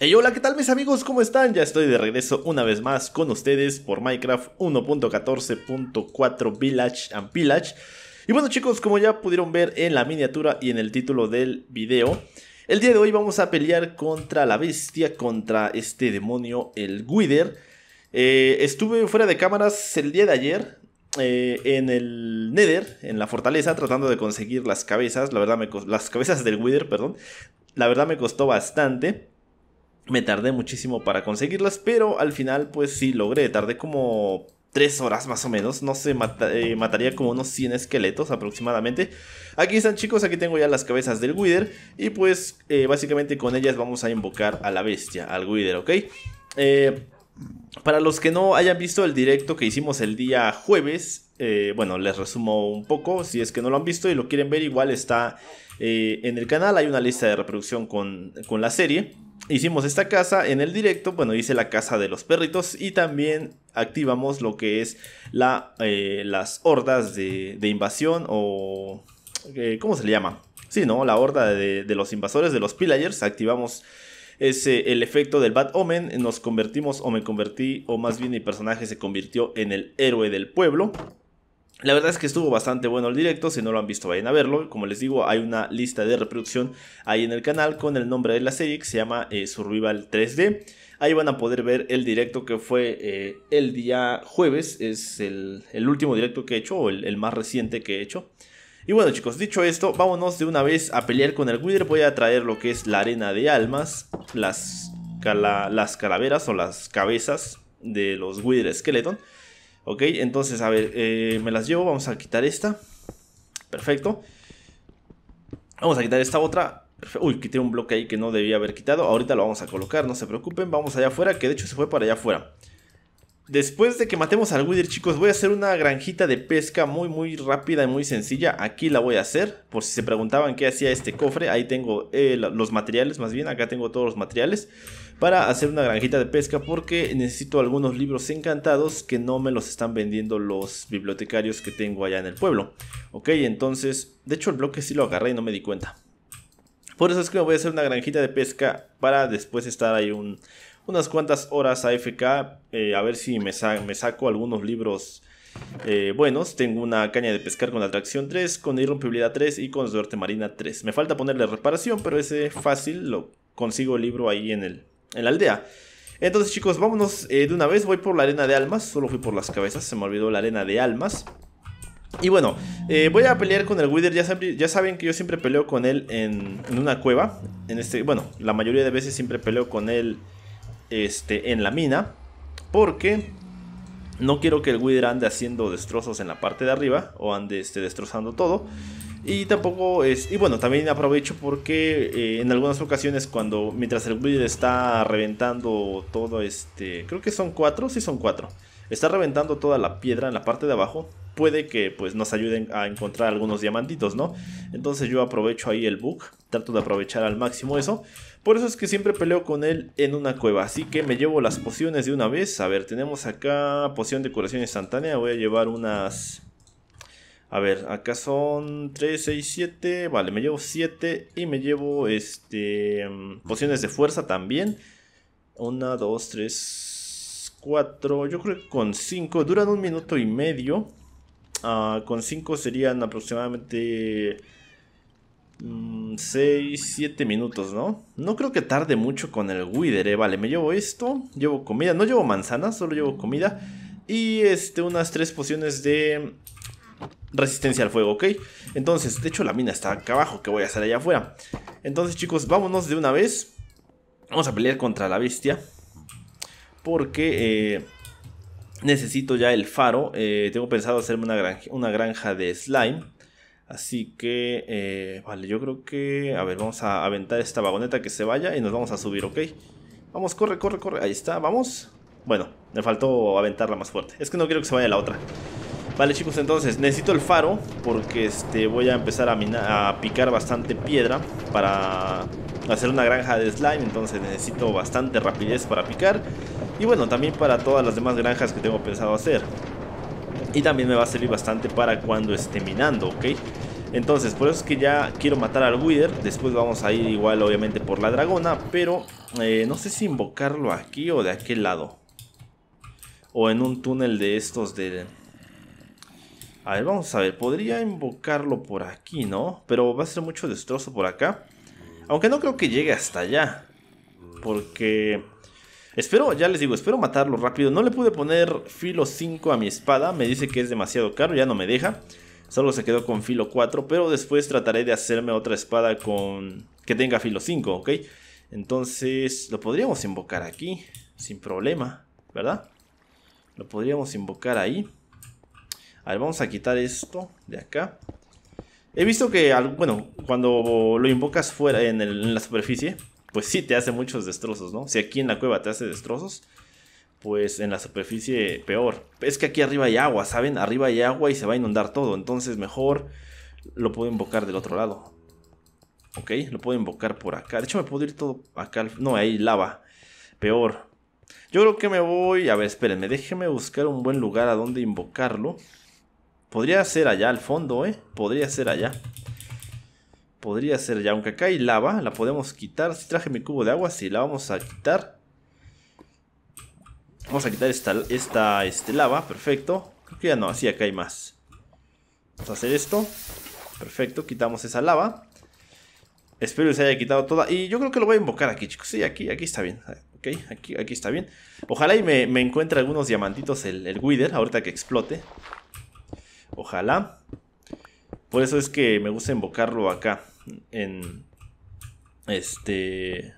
Hey hola, ¿qué tal mis amigos? ¿Cómo están? Ya estoy de regreso una vez más con ustedes por Minecraft 1.14.4 Village and Pillage. Y bueno chicos, como ya pudieron ver en la miniatura y en el título del video, el día de hoy vamos a pelear contra la bestia, contra este demonio, el Wither. Eh, estuve fuera de cámaras el día de ayer, eh, en el Nether, en la fortaleza, tratando de conseguir las cabezas, la verdad me las cabezas del Wither, perdón. La verdad me costó bastante. Me tardé muchísimo para conseguirlas, pero al final pues sí logré. Tardé como 3 horas más o menos. No sé, eh, mataría como unos 100 esqueletos aproximadamente. Aquí están chicos, aquí tengo ya las cabezas del Wither. Y pues eh, básicamente con ellas vamos a invocar a la bestia, al Wither, ¿ok? Eh, para los que no hayan visto el directo que hicimos el día jueves, bueno, les resumo un poco. Si es que no lo han visto y lo quieren ver, igual está en el canal. Hay una lista de reproducción con, con la serie hicimos esta casa en el directo, bueno, hice la casa de los perritos y también activamos lo que es la, eh, las hordas de, invasión o... Eh, ¿Cómo se le llama? Sí, ¿no? La horda de, los invasores, de los pillagers, activamos ese el efecto del Bad Omen. Nos convertimos o me convertí, o más bien mi personaje se convirtió en el héroe del pueblo. La verdad es que estuvo bastante bueno el directo, si no lo han visto vayan a verlo. Como les digo, hay una lista de reproducción ahí en el canal con el nombre de la serie que se llama eh, Survival 3D. Ahí van a poder ver el directo que fue eh, el día jueves, es el, último directo que he hecho o el, más reciente que he hecho. Y bueno chicos, dicho esto, vámonos de una vez a pelear con el Wither. Voy a traer lo que es la arena de almas, las, las calaveras o las cabezas de los Wither Skeleton. Ok, entonces, a ver, eh, me las llevo. Vamos a quitar esta. Perfecto. Vamos a quitar esta otra. Uy, quité un bloque ahí que no debía haber quitado. Ahorita lo vamos a colocar, no se preocupen. Vamos allá afuera, que de hecho se fue para allá afuera. Después de que matemos al Wither, chicos, voy a hacer una granjita de pesca muy, muy rápida y muy sencilla. Aquí la voy a hacer. Por si se preguntaban qué hacía este cofre, ahí tengo eh, los materiales, más bien. Acá tengo todos los materiales para hacer una granjita de pesca porque necesito algunos libros encantados que no me los están vendiendo los bibliotecarios que tengo allá en el pueblo. Ok, entonces, de hecho el bloque sí lo agarré y no me di cuenta. Por eso es que voy a hacer una granjita de pesca para después estar ahí un, unas cuantas horas a FK, eh, a ver si me, me saco algunos libros eh, buenos. Tengo una caña de pescar con atracción 3, con irrompibilidad 3 y con suerte marina 3. Me falta ponerle reparación, pero ese fácil lo consigo el libro ahí en, el, en la aldea. Entonces chicos, vámonos eh, de una vez. Voy por la arena de almas, solo fui por las cabezas, se me olvidó la arena de almas. Y bueno, voy a pelear con el Wither. Ya, saben, ya saben que yo siempre peleo con él en, en, una cueva. En este, bueno, la mayoría de veces siempre peleo con él este, en la mina. Porque no quiero que el Wither ande haciendo destrozos en la parte de arriba o ande este, destrozando todo. Y tampoco es. Y bueno, también aprovecho porque eh, en algunas ocasiones, cuando mientras el Wither está reventando todo este. Creo que son cuatro, si son cuatro. Está reventando toda la piedra en la parte de abajo. Puede que pues nos ayuden a encontrar algunos diamantitos, ¿no? Entonces yo aprovecho ahí el bug. Trato de aprovechar al máximo eso. Por eso es que siempre peleo con él en una cueva. Así que me llevo las pociones de una vez. A ver, tenemos acá poción de curación instantánea. Voy a llevar unas... A ver, acá son 3, 6, 7. Vale, me llevo 7 y me llevo este mm, pociones de fuerza también. 1, 2, 3, 4. Yo creo que con 5. Duran un minuto y medio. Ah, con 5 serían aproximadamente 6, mm, 7 minutos, ¿no? No creo que tarde mucho con el Wither, Vale, me llevo esto, llevo comida, no llevo manzanas, solo llevo comida. Y este, unas 3 pociones de resistencia al fuego, ¿ok? Entonces, de hecho la mina está acá abajo, que voy a hacer allá afuera. Entonces chicos, vámonos de una vez. Vamos a pelear contra la bestia. Porque eh, necesito ya el faro. Eh, tengo pensado hacerme una una granja de slime. Así que, eh, vale, yo creo que... A ver, vamos a aventar esta vagoneta que se vaya y nos vamos a subir, ¿ok? Vamos, corre, corre, corre. Ahí está, vamos. Bueno, me faltó aventarla más fuerte. Es que no quiero que se vaya la otra. Vale chicos, entonces necesito el faro porque este, voy a empezar a picar bastante piedra para hacer una granja de slime. Entonces necesito bastante rapidez para picar. Y bueno, también para todas las demás granjas que tengo pensado hacer. Y también me va a servir bastante para cuando esté minando, ¿ok? Entonces, por eso es que ya quiero matar al Wither. Después vamos a ir igual, obviamente, por la dragona. Pero eh, no sé si invocarlo aquí o de aquel lado. O en un túnel de estos de... A ver, vamos a ver. Podría invocarlo por aquí, ¿no? Pero va a ser mucho destrozo por acá. Aunque no creo que llegue hasta allá. Porque... Espero, ya les digo, espero matarlo rápido. No le pude poner filo 5 a mi espada. Me dice que es demasiado caro, ya no me deja. Solo se quedó con filo 4, pero después trataré de hacerme otra espada con que tenga filo 5, ¿ok? Entonces lo podríamos invocar aquí, sin problema, ¿verdad? Lo podríamos invocar ahí. A ver, vamos a quitar esto de acá. He visto que, bueno, cuando lo invocas fuera en, en la superficie, pues sí te hace muchos destrozos, ¿no? Si aquí en la cueva te hace destrozos, pues en la superficie peor. Es que aquí arriba hay agua, ¿saben? Arriba hay agua y se va a inundar todo. Entonces mejor lo puedo invocar del otro lado. Ok, lo puedo invocar por acá. De hecho me puedo ir todo acá. No, ahí lava. Peor. Yo creo que me voy... A ver, espérenme. Déjenme buscar un buen lugar a donde invocarlo. Podría ser allá al fondo, ¿eh? Podría ser allá. Podría ser allá. Aunque acá hay lava, la podemos quitar. Si traje mi cubo de agua, sí, la vamos a quitar. Vamos a quitar esta, esta este, lava, perfecto. Creo que ya no, así acá hay más. Vamos a hacer esto. Perfecto, quitamos esa lava. Espero que se haya quitado toda. Y yo creo que lo voy a invocar aquí, chicos. Sí, aquí, aquí está bien. Ok, aquí, aquí está bien. Ojalá y me, encuentre algunos diamantitos el, el Wither, ahorita que explote. Ojalá. Por eso es que me gusta invocarlo acá. En... Este...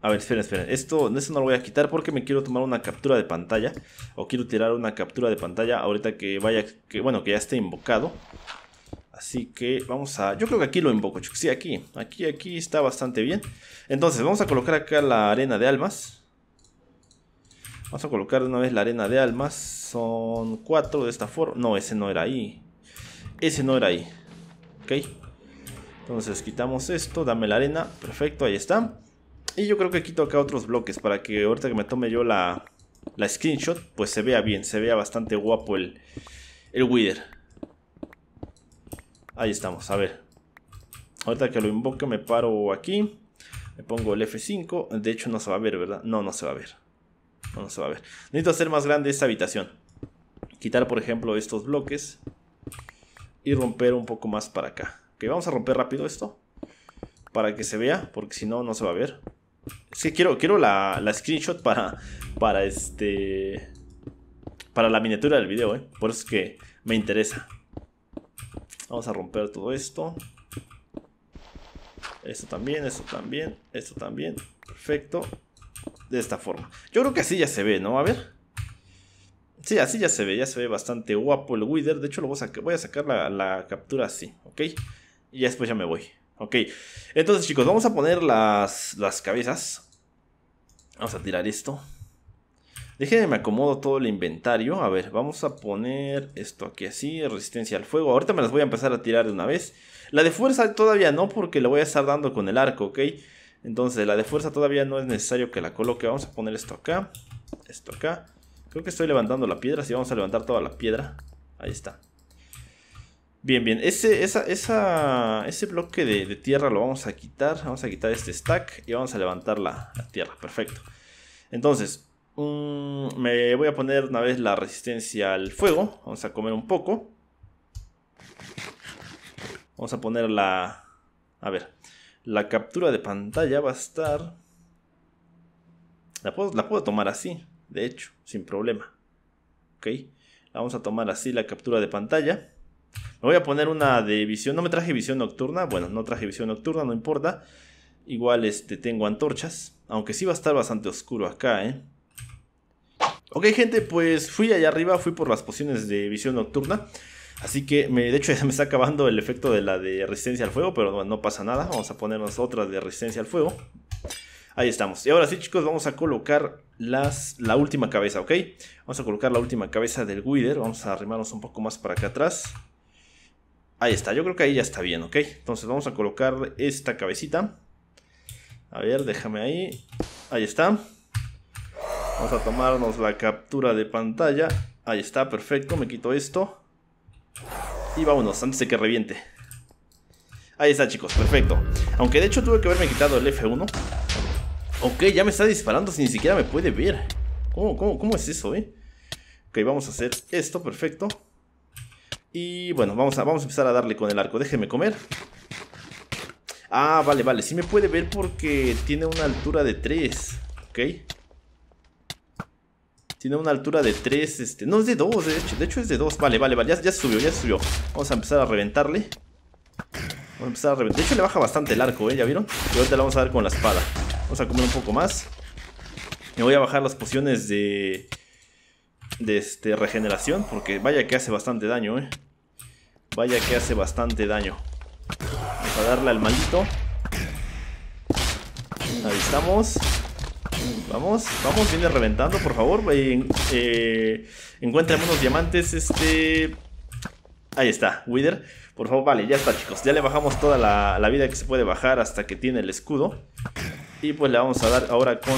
A ver, esperen, esperen. Esto, esto no lo voy a quitar porque me quiero tomar una captura de pantalla. O quiero tirar una captura de pantalla ahorita que vaya, que bueno, que ya esté invocado. Así que vamos a... Yo creo que aquí lo invoco, chicos. Sí, aquí. Aquí, aquí está bastante bien. Entonces, vamos a colocar acá la arena de almas. Vamos a colocar de una vez la arena de almas. Son cuatro de esta forma. No, ese no era ahí. Ese no era ahí. Ok. Entonces quitamos esto. Dame la arena. Perfecto, ahí está. Y yo creo que quito acá otros bloques para que ahorita que me tome yo la, screenshot, pues se vea bien, se vea bastante guapo el, el Wither. Ahí estamos, a ver. Ahorita que lo invoque me paro aquí. Me pongo el F5. De hecho no se va a ver, ¿verdad? No, no se va a ver. No, no se va a ver. Necesito hacer más grande esta habitación. Quitar, por ejemplo, estos bloques. Y romper un poco más para acá. Ok, vamos a romper rápido esto. Para que se vea, porque si no, no se va a ver. Es que quiero, quiero la, screenshot para, para este. Para la miniatura del video, ¿eh? Por eso es que me interesa. Vamos a romper todo esto. Esto también, esto también, esto también. Perfecto. De esta forma. Yo creo que así ya se ve, ¿no? A ver. Sí, así ya se ve, ya se ve bastante guapo el Wither. De hecho, lo voy a, sacar, voy a la, la captura así, ¿ok? Y después ya me voy. Ok, entonces chicos, vamos a poner las, cabezas. Vamos a tirar esto. Déjenme, me acomodo todo el inventario. A ver, vamos a poner esto aquí así, resistencia al fuego. Ahorita me las voy a empezar a tirar de una vez. La de fuerza todavía no, porque la voy a estar dando con el arco, ¿ok? Entonces, la de fuerza todavía no es necesario que la coloque. Vamos a poner esto acá, esto acá. Creo que estoy levantando la piedra, si vamos a levantar toda la piedra. Ahí está. Bien, bien. Ese, esa, ese bloque de, tierra lo vamos a quitar. Vamos a quitar este stack y vamos a levantar la, tierra. Perfecto. Entonces, me voy a poner una vez la resistencia al fuego. Vamos a comer un poco. Vamos a poner la... A ver. La captura de pantalla va a estar... La puedo, la puedo tomar así, de hecho, sin problema. Ok. La vamos a tomar así la captura de pantalla. Me voy a poner una de visión. No me traje visión nocturna. Bueno, no traje visión nocturna, no importa. Igual este, tengo antorchas. Aunque sí va a estar bastante oscuro acá, ¿eh? Ok, gente, pues fui allá arriba, fui por las pociones de visión nocturna. Así que, me, de hecho, ya me está acabando el efecto de la de resistencia al fuego, pero no pasa nada. Vamos a ponernos otra de resistencia al fuego. Ahí estamos. Y ahora sí, chicos, vamos a colocar las, la última cabeza, ¿ok? Vamos a colocar la última cabeza del Wither. Vamos a arrimarnos un poco más para acá atrás. Ahí está, yo creo que ahí ya está bien, ¿ok? Entonces vamos a colocar esta cabecita. A ver, déjame ahí. Ahí está. Vamos a tomarnos la captura de pantalla. Ahí está, perfecto. Me quito esto. Y vámonos, antes de que reviente. Ahí está, chicos, perfecto. Aunque de hecho tuve que haberme quitado el F1. Ok, ya me está disparando si ni siquiera me puede ver. ¿Cómo, cómo, cómo es eso, eh? Ok, vamos a hacer esto, perfecto. Y bueno, vamos a, vamos a empezar a darle con el arco. Déjeme comer. Ah, vale, vale. si me puede ver porque tiene una altura de 3. Ok. Tiene una altura de 3. Este... No, es de 2. De hecho, de hecho es de 2. Vale, vale, vale. Ya, subió, ya subió. Vamos a empezar a reventarle. Vamos a empezar a reventar. De hecho, le baja bastante el arco, ¿eh? ¿Ya vieron? Y ahorita la vamos a dar con la espada. Vamos a comer un poco más. Me voy a bajar las pociones de... De este, regeneración. Porque vaya que hace bastante daño, ¿eh? Vaya que hace bastante daño. Vamos a darle al maldito. Ahí estamos. Vamos, vamos, viene reventando, por favor. Eh, unos diamantes, este... Ahí está, Wither. Por favor, vale, ya está, chicos. Ya le bajamos toda la, la, vida que se puede bajar hasta que tiene el escudo. Y pues le vamos a dar ahora con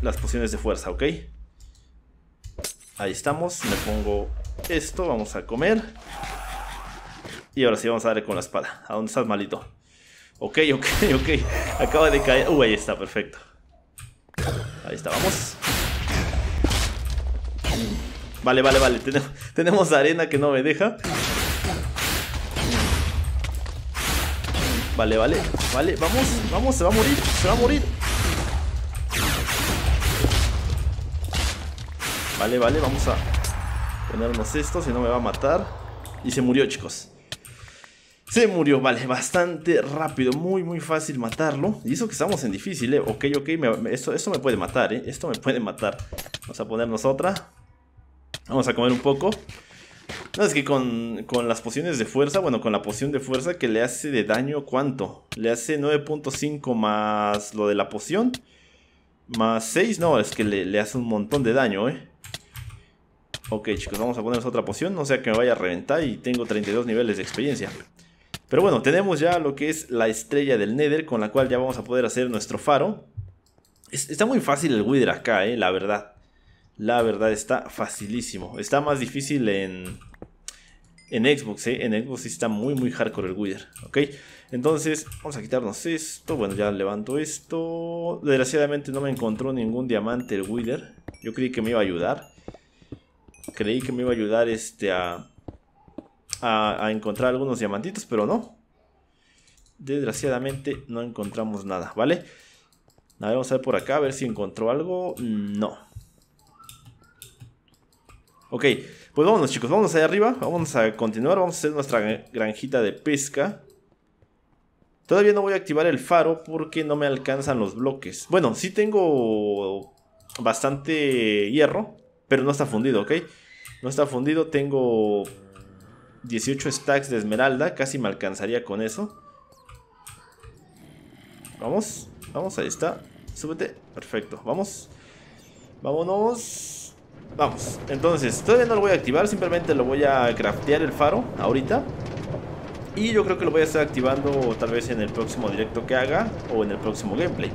las pociones de fuerza, ¿ok? Ahí estamos, me pongo esto, vamos a comer. Y ahora sí, vamos a darle con la espada. ¿A dónde estás, malito? Ok, ok, ok. Acaba de caer. Uh, ahí está, perfecto. Ahí está, vamos. Vale, vale, vale. Tenemos, tenemos arena que no me deja. Vale, vale, vale. Vamos, vamos, se va a morir, se va a morir. Vale, vale, vamos a ponernos esto, si no me va a matar. Y se murió, chicos. Se murió, vale, bastante rápido, muy muy fácil matarlo Y eso que estamos en difícil, eh, ok, ok, esto, me puede matar, eh, esto me puede matar Vamos a ponernos otra Vamos a comer un poco No, es que con, las pociones de fuerza, bueno, con la poción de fuerza que le hace de daño, ¿cuánto? Le hace 9.5 más lo de la poción Más 6, no, es que le, le hace un montón de daño, eh Ok chicos, vamos a ponernos otra poción, no sea que me vaya a reventar y tengo 32 niveles de experiencia pero bueno, tenemos ya lo que es la estrella del Nether, con la cual ya vamos a poder hacer nuestro faro. está muy fácil el Wither acá, eh, la verdad. La verdad, está facilísimo. Está más difícil en, en Xbox, eh. En Xbox está muy, muy hardcore el Wither, ¿ok? Entonces, vamos a quitarnos esto. Bueno, ya levanto esto. Desgraciadamente no me encontró ningún diamante el Wither. Yo creí que me iba a ayudar. Creí que me iba a ayudar este a a, encontrar algunos diamantitos, pero no. Desgraciadamente no encontramos nada, ¿vale? A ver, vamos a ver por acá, a ver si encontró algo. No. Ok, pues vámonos chicos, vamos allá arriba, vamos a continuar, vamos a hacer nuestra granjita de pesca. Todavía no voy a activar el faro porque no me alcanzan los bloques. Bueno, sí tengo bastante hierro, pero no está fundido, ¿ok? No está fundido, tengo 18 stacks de esmeralda. Casi me alcanzaría con eso. Vamos. Vamos, ahí está. Súbete. Perfecto. Vamos. Vámonos. Vamos. Entonces, todavía no lo voy a activar. Simplemente lo voy a craftear el faro ahorita. Y yo creo que lo voy a estar activando tal vez en el próximo directo que haga o en el próximo gameplay.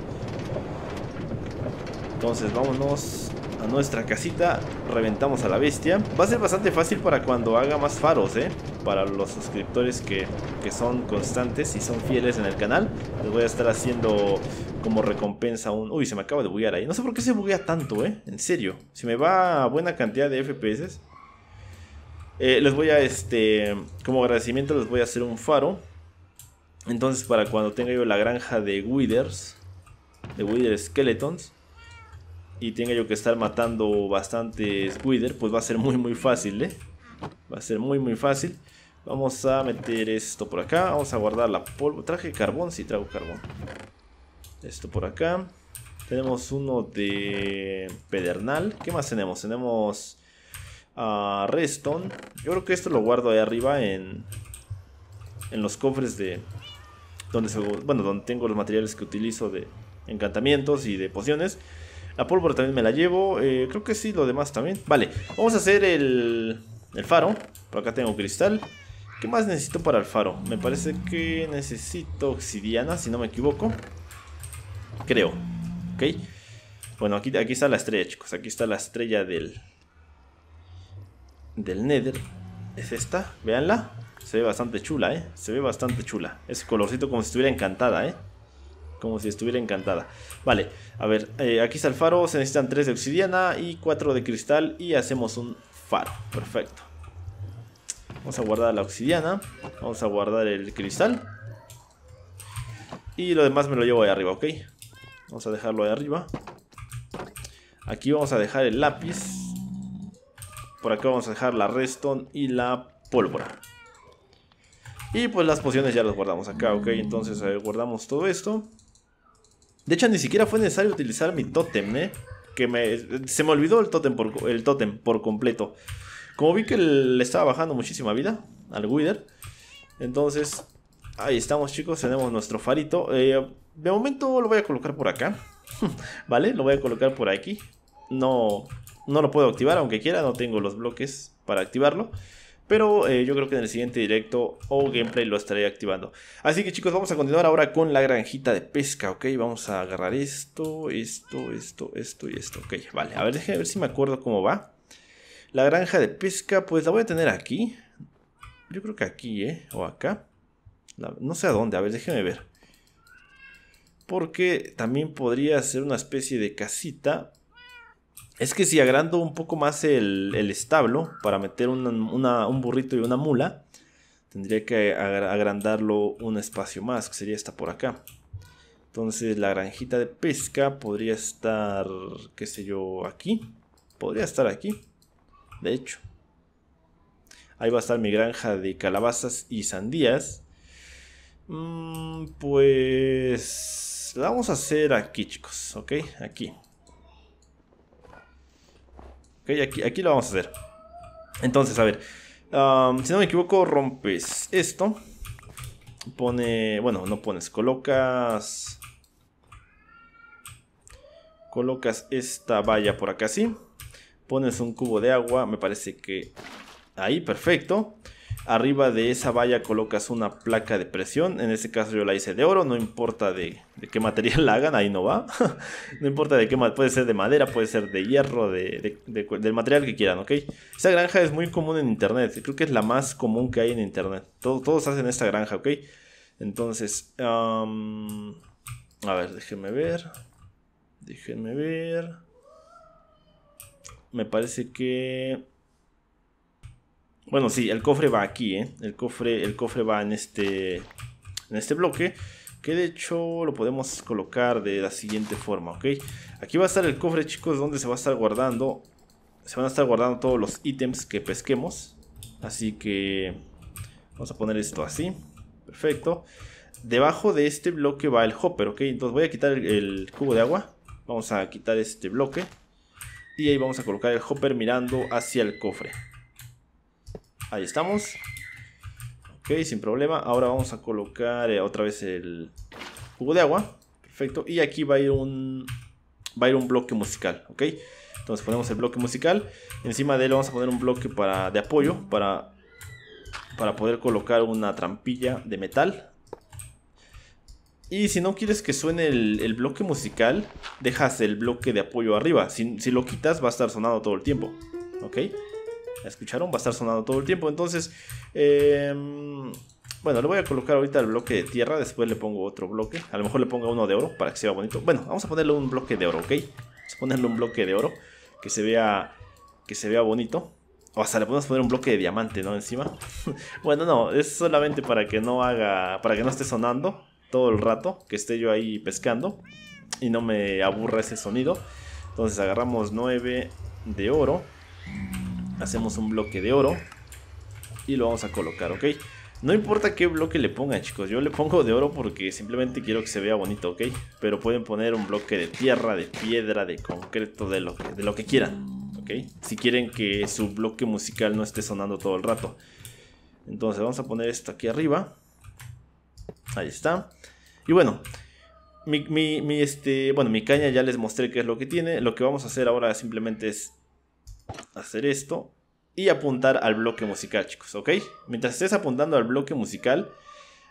Entonces, vámonos nuestra casita, reventamos a la bestia. Va a ser bastante fácil para cuando haga más faros, ¿eh? Para los suscriptores que, son constantes y son fieles en el canal. Les voy a estar haciendo como recompensa un... Uy, se me acaba de buguear ahí. No sé por qué se buguea tanto, ¿eh? En serio. Si me va buena cantidad de FPS... Eh, les voy a, este... Como agradecimiento les voy a hacer un faro. Entonces para cuando tenga yo la granja de Withers... De Wither Skeletons y tenga yo que estar matando bastante squidder, pues va a ser muy muy fácil, ¿eh? Va a ser muy muy fácil. Vamos a meter esto por acá. Vamos a guardar la polvo. ¿Traje carbón? Sí, trago carbón. Esto por acá. Tenemos uno de pedernal. ¿Qué más tenemos? Tenemos a ah, redstone. Yo creo que esto lo guardo ahí arriba en, en los cofres de... Donde, bueno, donde tengo los materiales que utilizo de encantamientos y de pociones. La pólvora también me la llevo. Eh, creo que sí, lo demás también. Vale, vamos a hacer el, el faro. Por acá tengo cristal. ¿Qué más necesito para el faro? Me parece que necesito obsidiana, si no me equivoco. Creo. Ok. Bueno, aquí, aquí está la estrella, chicos. Aquí está la estrella del... Del Nether. Es esta. véanla Se ve bastante chula, ¿eh? Se ve bastante chula. Es colorcito como si estuviera encantada, ¿eh? Como si estuviera encantada. Vale, a ver, eh, aquí está el faro. Se necesitan 3 de obsidiana y 4 de cristal. Y hacemos un faro. Perfecto. Vamos a guardar la obsidiana. Vamos a guardar el cristal. Y lo demás me lo llevo ahí arriba, ¿ok? Vamos a dejarlo ahí arriba. Aquí vamos a dejar el lápiz. Por acá vamos a dejar la redstone y la pólvora. Y pues las pociones ya las guardamos acá, ¿ok? Entonces guardamos todo esto. De hecho, ni siquiera fue necesario utilizar mi tótem, ¿eh? Que me, se me olvidó el tótem por, el tótem por completo. Como vi que le estaba bajando muchísima vida al Wither. Entonces, ahí estamos chicos, tenemos nuestro farito. Eh, de momento lo voy a colocar por acá. ¿Vale? Lo voy a colocar por aquí. No, no lo puedo activar, aunque quiera, no tengo los bloques para activarlo. Pero eh, yo creo que en el siguiente directo o gameplay lo estaré activando. Así que chicos, vamos a continuar ahora con la granjita de pesca, ¿ok? Vamos a agarrar esto, esto, esto, esto y esto. Ok, vale. A ver, déjenme ver si me acuerdo cómo va. La granja de pesca, pues la voy a tener aquí. Yo creo que aquí, ¿eh? O acá. no sé a dónde. A ver, déjenme ver. Porque también podría ser una especie de casita es que si agrando un poco más el, establo para meter un burrito y una mula, tendría que agrandarlo un espacio más, que sería esta por acá. Entonces la granjita de pesca podría estar, qué sé yo, aquí. Podría estar aquí, de hecho. Ahí va a estar mi granja de calabazas y sandías. Mm, pues la vamos a hacer aquí, chicos, ¿ok? Aquí. Ok, aquí, aquí lo vamos a hacer. Entonces, a ver. si no me equivoco, rompes esto. Pone. Bueno, no pones. Colocas. Colocas esta valla por acá ¿sí? Pones un cubo de agua. Me parece que. Ahí, perfecto. Arriba de esa valla colocas una placa de presión. En este caso yo la hice de oro, no importa de, qué material la hagan, ahí no va. no importa de qué puede ser de madera, puede ser de hierro, del material que quieran, ¿ok? Esa granja es muy común en internet, creo que es la más común que hay en internet. todos hacen esta granja, ¿ok? Entonces, a ver, déjenme ver. Déjenme ver. Me parece que bueno, sí, el cofre va aquí, ¿eh? El cofre, el cofre va en este, en este bloque. Que de hecho lo podemos colocar de la siguiente forma, ¿ok? Aquí va a estar el cofre, chicos, donde se va a estar guardando. Se van a estar guardando todos los ítems que pesquemos. Así que vamos a poner esto así. Perfecto. Debajo de este bloque va el hopper, ¿ok? Entonces voy a quitar el cubo de agua. Vamos a quitar este bloque. Y ahí vamos a colocar el hopper mirando hacia el cofre. Ahí estamos. Ok, sin problema. Ahora vamos a colocar eh, otra vez el jugo de agua. Perfecto. Y aquí va a ir un, va a ir un bloque musical, ¿ok? Entonces ponemos el bloque musical. Encima de él vamos a poner un bloque para, de apoyo para, para poder colocar una trampilla de metal. Y si no quieres que suene el, bloque musical, dejas el bloque de apoyo arriba. Si, si, lo quitas va a estar sonando todo el tiempo, ¿ok? La escucharon, va a estar sonando todo el tiempo. Entonces, em, bueno, le voy a colocar ahorita el bloque de tierra. Después le pongo otro bloque. A lo mejor le ponga uno de oro para que se vea bonito. Bueno, vamos a ponerle un bloque de oro, ¿ok? Vamos a ponerle un bloque de oro que se vea, que se vea bonito. O hasta le podemos poner un bloque de diamante, ¿no? Encima. bueno, no, es solamente para que no haga, para que no esté sonando todo el rato, que esté yo ahí pescando y no me aburra ese sonido. Entonces agarramos 9 de oro hacemos un bloque de oro y lo vamos a colocar, ¿ok? No importa qué bloque le pongan, chicos. Yo le pongo de oro porque simplemente quiero que se vea bonito, ¿ok? Pero pueden poner un bloque de tierra, de piedra, de concreto, de lo, de lo que quieran, ¿ok? Si quieren que su bloque musical no esté sonando todo el rato. Entonces vamos a poner esto aquí arriba. Ahí está. Y bueno, mi, este, bueno, mi caña ya les mostré qué es lo que tiene. Lo que vamos a hacer ahora simplemente es hacer esto y apuntar al bloque musical, chicos, ¿ok? Mientras estés apuntando al bloque musical,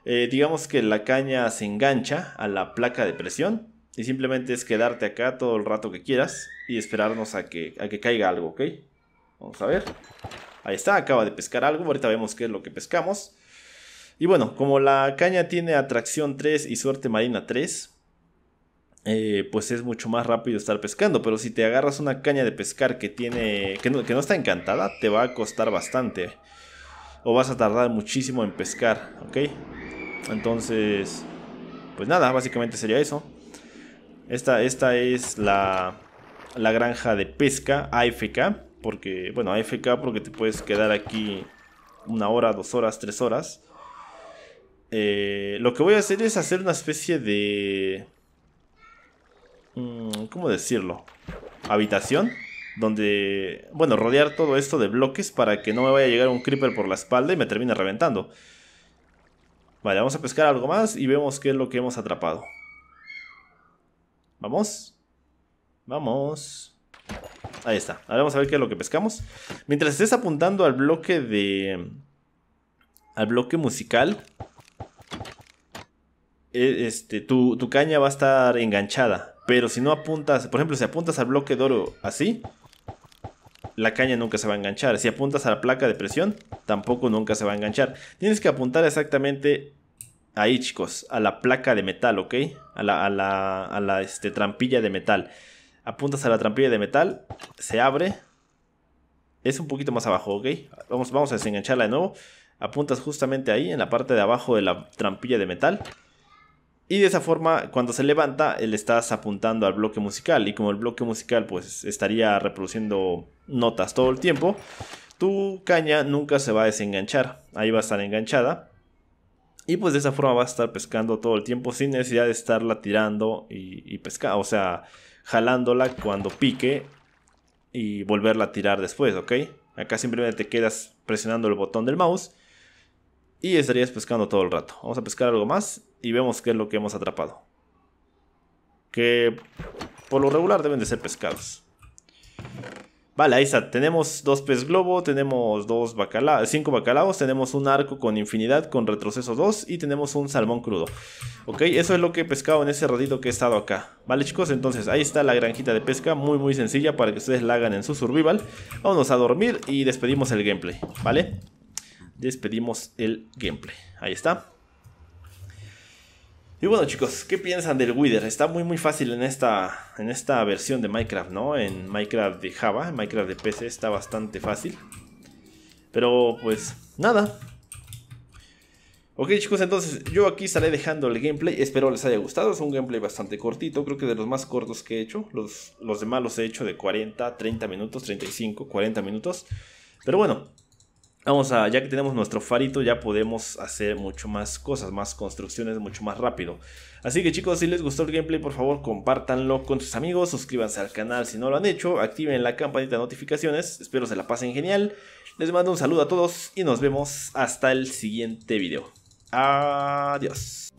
eh, digamos que la caña se engancha a la placa de presión y simplemente es quedarte acá todo el rato que quieras y esperarnos a que, a que caiga algo, ¿ok? Vamos a ver. Ahí está, acaba de pescar algo, ahorita vemos qué es lo que pescamos. Y bueno, como la caña tiene atracción 3 y suerte marina 3, eh, pues es mucho más rápido estar pescando. Pero si te agarras una caña de pescar que tiene. que no, está encantada, te va a costar bastante. O vas a tardar muchísimo en pescar, ¿ok? Entonces. Pues nada, básicamente sería eso. Esta, esta es la, granja de pesca AFK. Porque, bueno, AFK porque te puedes quedar aquí una hora, dos horas, tres horas. Eh, lo que voy a hacer es hacer una especie de Mm, ¿cómo decirlo? Habitación. Donde, bueno, rodear todo esto de bloques para que no me vaya a llegar un creeper por la espalda y me termine reventando. Vale, vamos a pescar algo más y vemos qué es lo que hemos atrapado. Vamos. Vamos. Ahí está. Ahora vamos a ver qué es lo que pescamos. Mientras estés apuntando al bloque de... Al bloque musical, e, este, tu, caña va a estar enganchada. Pero si no apuntas, por ejemplo, si apuntas al bloque de oro así, la caña nunca se va a enganchar. Si apuntas a la placa de presión, tampoco nunca se va a enganchar. Tienes que apuntar exactamente ahí, chicos, a la placa de metal, ¿ok? A la, a la, a la este, trampilla de metal. Apuntas a la trampilla de metal, se abre. Es un poquito más abajo, ¿ok? Vamos, vamos a desengancharla de nuevo. Apuntas justamente ahí, en la parte de abajo de la trampilla de metal. Y de esa forma, cuando se levanta, le estás apuntando al bloque musical. Y como el bloque musical pues estaría reproduciendo notas todo el tiempo, tu caña nunca se va a desenganchar. Ahí va a estar enganchada. Y pues de esa forma va a estar pescando todo el tiempo sin necesidad de estarla tirando y, y O sea, jalándola cuando pique y volverla a tirar después, ¿ok? Acá simplemente te quedas presionando el botón del mouse y estarías pescando todo el rato. Vamos a pescar algo más y vemos qué es lo que hemos atrapado. Que por lo regular deben de ser pescados. Vale, ahí está. Tenemos dos pez globo, tenemos dos cinco bacalaos, tenemos un arco con infinidad, con retroceso 2 y tenemos un salmón crudo. Ok, eso es lo que he pescado en ese ratito que he estado acá. Vale chicos, entonces ahí está la granjita de pesca, muy muy sencilla para que ustedes la hagan en su survival. Vámonos a dormir y despedimos el gameplay, ¿vale? Despedimos el gameplay. Ahí está. Y bueno chicos, ¿qué piensan del Wither? Está muy muy fácil en esta, en esta versión de Minecraft, ¿no? En Minecraft de Java, en Minecraft de PC está bastante fácil. Pero pues nada. Ok chicos, entonces yo aquí estaré dejando el gameplay, espero les haya gustado, es un gameplay bastante cortito, creo que de los más cortos que he hecho, los, los demás los he hecho de 40, 30 minutos, 35, 40 minutos, pero bueno, Vamos a, ya que tenemos nuestro farito, ya podemos hacer mucho más cosas, más construcciones mucho más rápido. Así que chicos, si les gustó el gameplay, por favor compártanlo con sus amigos, suscríbanse al canal si no lo han hecho, activen la campanita de notificaciones, espero se la pasen genial. Les mando un saludo a todos y nos vemos hasta el siguiente video. Adiós.